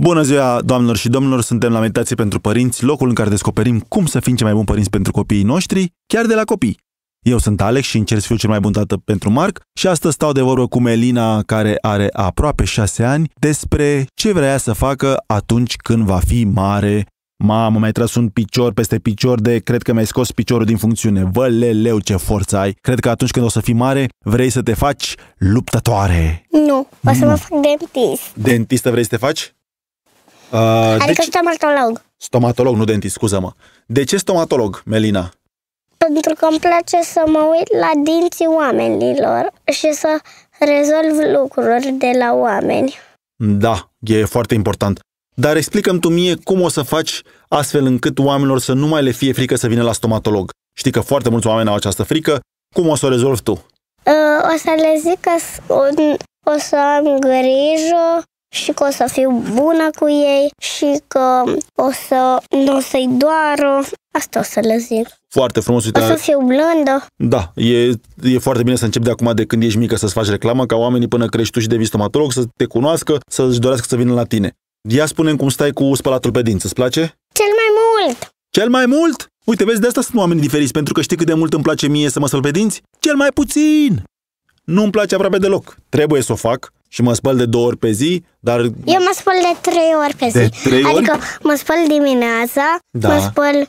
Bună ziua, doamnelor și domnilor! Suntem la Meditații pentru Părinți, locul în care descoperim cum să fim cei mai buni părinți pentru copiii noștri, chiar de la copii. Eu sunt Alex și încerc să fiu cel mai bun tată pentru Marc și astăzi stau de vorbă cu Melina, care are aproape șase ani, despre ce vrea să facă atunci când va fi mare. Mamă, mi-ai tras un picior peste picior de cred că mi-ai scos piciorul din funcțiune. Vă leu ce forță ai. Cred că atunci când o să fii mare, vrei să te faci luptătoare. Nu, o să nu. mă fac dentist. Dentistă vrei să te faci? Uh, adică deci... stomatolog. Stomatolog, nu dentist, scuză-mă. De ce stomatolog, Melina? Pentru că îmi place să mă uit la dinții oamenilor și să rezolv lucruri de la oameni. Da, e foarte important. Dar explicăm tu mie cum o să faci astfel încât oamenilor să nu mai le fie frică să vină la stomatolog. Știi că foarte mulți oameni au această frică. Cum o să o rezolvi tu? Uh, o să le zic că o să am grijă și că o să fiu bună cu ei și că o să nu o să-i doară. Asta o să le zic. Foarte frumos. Uite, o să fiu blândă. Da, e, e foarte bine să începi de acum de când ești mică să-ți faci reclamă, ca oamenii până crești tu și devii stomatolog să te cunoască, să-și dorească să vină la tine. Ia spune cum stai cu spălatul pe dinți, îți place? Cel mai mult! Cel mai mult? Uite, vezi, de asta sunt oameni diferiți, pentru că știi cât de mult îmi place mie să mă spăl pe dinți? Cel mai puțin! Nu-mi place aproape deloc. Trebuie să o fac, și mă spăl de două ori pe zi, dar... Eu mă spăl de trei ori pe zi. De trei ori? Adică mă spăl dimineața, da. mă spăl uh,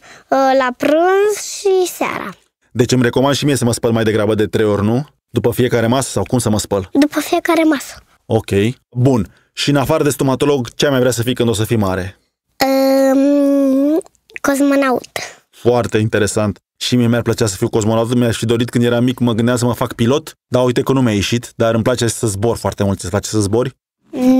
la prânz și seara. Deci îmi recomand și mie să mă spăl mai degrabă de trei ori, nu? După fiecare masă sau cum să mă spăl? După fiecare masă. Ok. Bun. Și în afară de stomatolog, ce mai vrea să fii când o să fii mare? Um, cosmonaut. Foarte interesant și mie mi-ar plăcea să fiu cosmonaut, mi-aș fi dorit când eram mic, mă gândeam să mă fac pilot, dar uite că nu mi-a ieșit, dar îmi place să zbor foarte mult, îți place să zbori?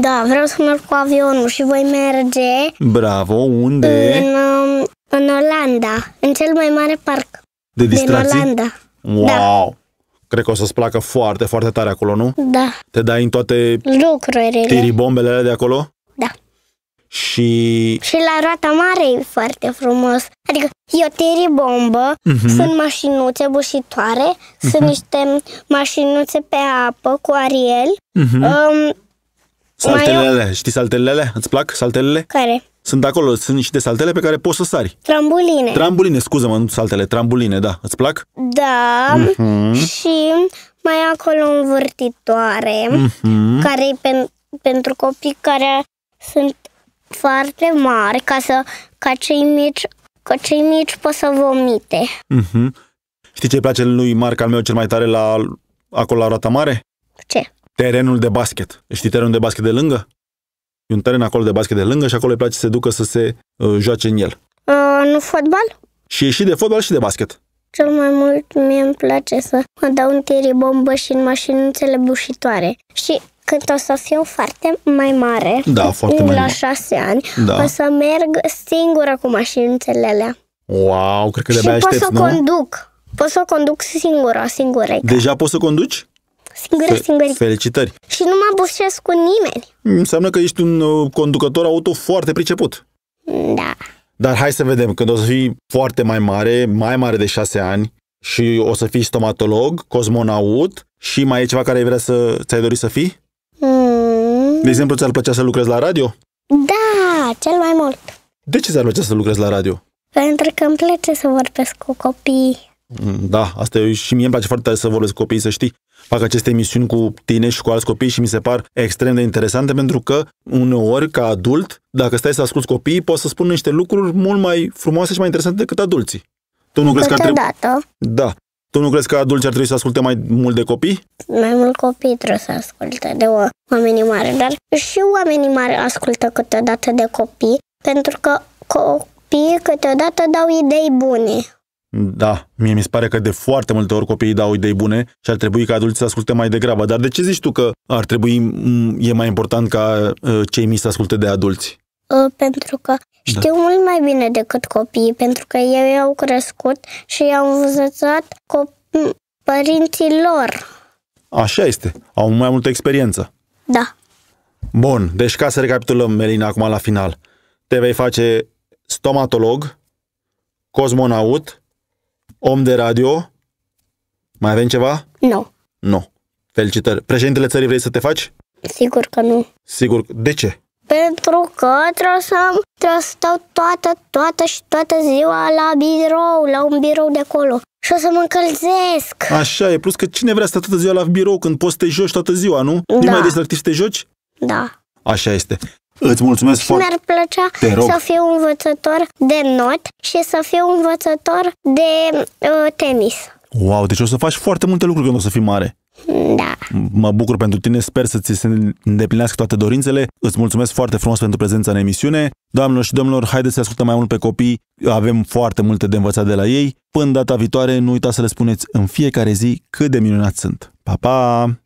Da, vreau să merg cu avionul și voi merge... Bravo, unde? În, um, în Olanda, în cel mai mare parc. De distracții? Din Olanda. Da. Wow! Da. Cred că o să-ți placă foarte, foarte tare acolo, nu? Da. Te dai în toate... Lucrurile. Tiribombele alea de acolo? Și... Și la roata mare e foarte frumos. Adică e o teribombă, uh-huh. Mhm. sunt mașinuțe bușitoare, uh-huh. sunt mhm. niște mașinuțe pe apă cu ariel. Uh-huh. Um, saltelele, mai... știi saltelele? Îți plac saltelele? Care? Sunt acolo, sunt niște saltele pe care poți să sari. Trambuline. Trambuline, scuză-mă, nu saltele, trambuline, da. Îți plac? Da. Uh-huh. Și mai e acolo vârtitoare, uh-huh. care e pen- pentru copii care sunt foarte mari ca, să, ca cei mici ca cei mici pot să vomite. Mm-hmm. Știi ce place lui Marc al meu cel mai tare la acolo la roata mare? Ce? Terenul de basket. Știi terenul de basket de lângă? E un teren acolo de basket de lângă și acolo îi place să se ducă să se uh, joace în el. Uh, nu fotbal? Și e și de fotbal și de basket. Cel mai mult mie îmi place să mă dau în tiri bombă și în mașinuțele bușitoare. Și când o să fiu foarte mai mare, da, foarte mai la mare. șase ani, da. o să merg singură cu mașinile alea. Wow, cred că de-abia Și pot să nu? conduc. Pot să conduc singură, singură. Deja poți să conduci? Singură, Fe- singură. Felicitări. Și nu mă bușesc cu nimeni. Înseamnă că ești un uh, conducător auto foarte priceput. Da. Dar hai să vedem, când o să fii foarte mai mare, mai mare de șase ani, și o să fii stomatolog, cosmonaut și mai e ceva care ai vrea să ți-ai dori să fii? Mm. De exemplu, ți-ar plăcea să lucrezi la radio? Da, cel mai mult. De ce ți-ar plăcea să lucrezi la radio? Pentru că îmi place să vorbesc cu copii. Mm, da, asta e, și mie îmi place foarte tare să vorbesc cu copii, să știi. Fac aceste emisiuni cu tine și cu alți copii și mi se par extrem de interesante pentru că uneori, ca adult, dacă stai să asculti copiii, poți să spun niște lucruri mult mai frumoase și mai interesante decât adulții. Tu nu crezi că ar trebui... Da. Tu nu crezi că adulții ar trebui să asculte mai mult de copii? Mai mult copii trebuie să asculte de oamenii mari, dar și oamenii mari ascultă câteodată de copii, pentru că copiii câteodată dau idei bune. Da, mie mi se pare că de foarte multe ori copiii dau idei bune și ar trebui ca adulții să asculte mai degrabă. Dar de ce zici tu că ar trebui, e mai important ca ă, cei mici să asculte de adulți? Ă, pentru că da. știu da. mult mai bine decât copiii, pentru că ei au crescut și i-au învățat cop- părinții lor. Așa este. Au mai multă experiență. Da. Bun, deci ca să recapitulăm, Melina, acum la final. Te vei face stomatolog, cosmonaut, om de radio. Mai avem ceva? Nu. No. Nu. No. Felicitări. Președintele țării vrei să te faci? Sigur că nu. Sigur. De ce? pentru că trebuie să, trebuie să stau toată, toată și toată ziua la birou, la un birou de acolo. Și o să mă încălzesc. Așa e, plus că cine vrea să stai toată ziua la birou când poți să te joci toată ziua, nu? Da. E mai distractiv să te joci? Da. Așa este. Îți mulțumesc și foarte mi-ar plăcea să fiu învățător de not și să fiu învățător de uh, tenis. Wow, deci o să faci foarte multe lucruri când o să fii mare. Da. Mă bucur pentru tine, sper să ți se îndeplinească toate dorințele. Îți mulțumesc foarte frumos pentru prezența în emisiune. Doamnelor și domnilor, haideți să ascultăm mai mult pe copii. Avem foarte multe de învățat de la ei. Până data viitoare, nu uitați să le spuneți în fiecare zi cât de minunați sunt. Pa, pa!